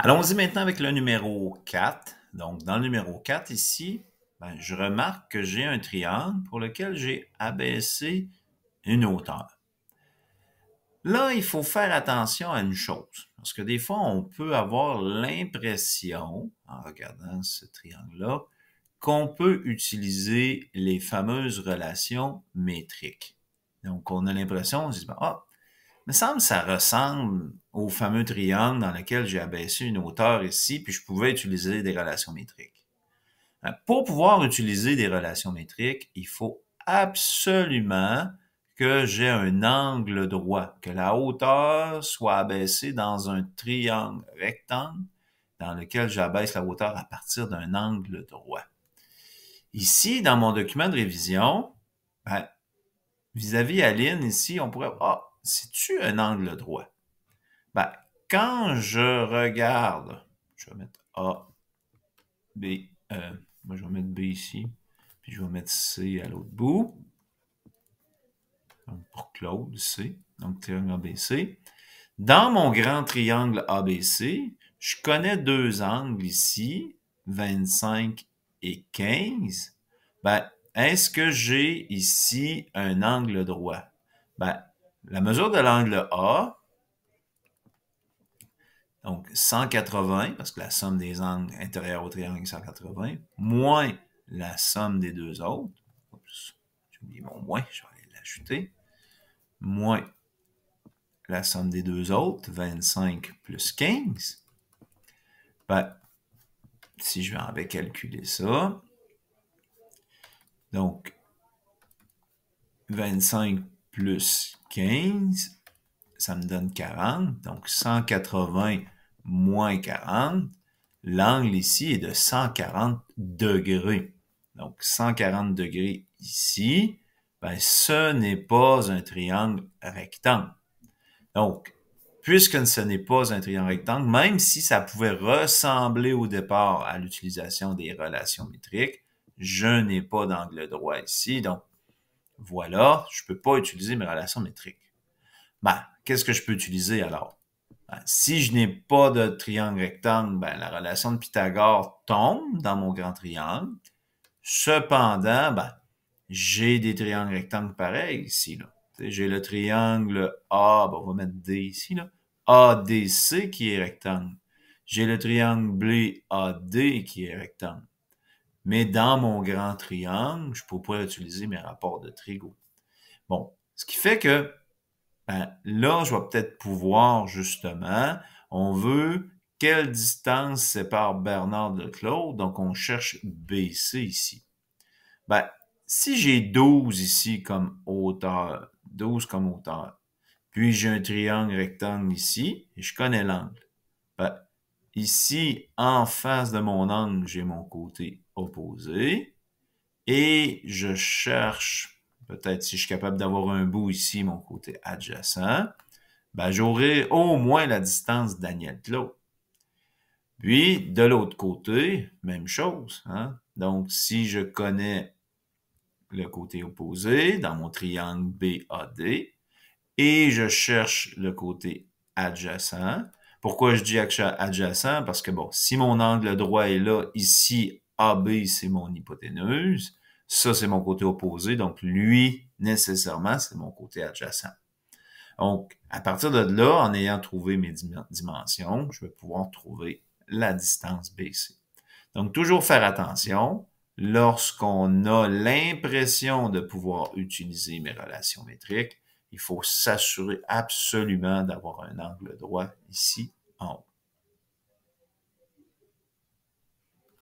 Allons-y maintenant avec le numéro 4. Donc, dans le numéro 4 ici, ben, je remarque que j'ai un triangle pour lequel j'ai abaissé une hauteur. Là, il faut faire attention à une chose, parce que des fois, on peut avoir l'impression, en regardant ce triangle-là, qu'on peut utiliser les fameuses relations métriques. Donc, on a l'impression, on se dit, ben, hop! Ah, me semble que ça ressemble au fameux triangle dans lequel j'ai abaissé une hauteur ici, puis je pouvais utiliser des relations métriques. Euh, pour pouvoir utiliser des relations métriques, il faut absolument que j'ai un angle droit, que la hauteur soit abaissée dans un triangle rectangle dans lequel j'abaisse la hauteur à partir d'un angle droit. Ici, dans mon document de révision, ben, vis-à-vis Aline, ici, on pourrait... Ah, situe tu un angle droit? Ben, quand je regarde, je vais mettre A, B, euh, moi je vais mettre B ici, puis je vais mettre C à l'autre bout. Donc pour Claude, C, donc triangle ABC. Dans mon grand triangle ABC, je connais deux angles ici, 25 et 15. Ben, est-ce que j'ai ici un angle droit? Ben, la mesure de l'angle A, donc 180, parce que la somme des angles intérieurs au triangle est 180, moins la somme des deux autres, j'ai mon moins, je vais l'ajouter, moins la somme des deux autres, 25 plus 15, ben, si je vais calculer ça, donc 25 plus plus 15, ça me donne 40. Donc 180 moins 40. L'angle ici est de 140 degrés. Donc 140 degrés ici, ben, ce n'est pas un triangle rectangle. Donc, puisque ce n'est pas un triangle rectangle, même si ça pouvait ressembler au départ à l'utilisation des relations métriques, je n'ai pas d'angle droit ici, donc voilà, je peux pas utiliser mes relations métriques. Bien, qu'est-ce que je peux utiliser alors? Ben, si je n'ai pas de triangle rectangle, ben, la relation de Pythagore tombe dans mon grand triangle. Cependant, ben, j'ai des triangles rectangles pareils ici. J'ai le triangle A, on va mettre D ici, ADC qui est rectangle. J'ai le triangle BAD qui est rectangle. Mais dans mon grand triangle, je pourrais utiliser mes rapports de Trigo. Bon, ce qui fait que ben, là, je vais peut-être pouvoir justement, on veut quelle distance sépare Bernard de Claude, donc on cherche BC ici. Ben, si j'ai 12 ici comme hauteur, 12 comme hauteur, puis j'ai un triangle rectangle ici, et je connais l'angle, ben, Ici, en face de mon angle, j'ai mon côté opposé. Et je cherche, peut-être si je suis capable d'avoir un bout ici, mon côté adjacent, ben, j'aurai au moins la distance d'Aniel Claude. Puis, de l'autre côté, même chose. Hein. Donc, si je connais le côté opposé dans mon triangle BAD et je cherche le côté adjacent, pourquoi je dis adjacent? Parce que bon, si mon angle droit est là, ici, AB, c'est mon hypoténuse. Ça, c'est mon côté opposé. Donc, lui, nécessairement, c'est mon côté adjacent. Donc, à partir de là, en ayant trouvé mes dimensions, je vais pouvoir trouver la distance BC. Donc, toujours faire attention lorsqu'on a l'impression de pouvoir utiliser mes relations métriques, il faut s'assurer absolument d'avoir un angle droit ici en haut.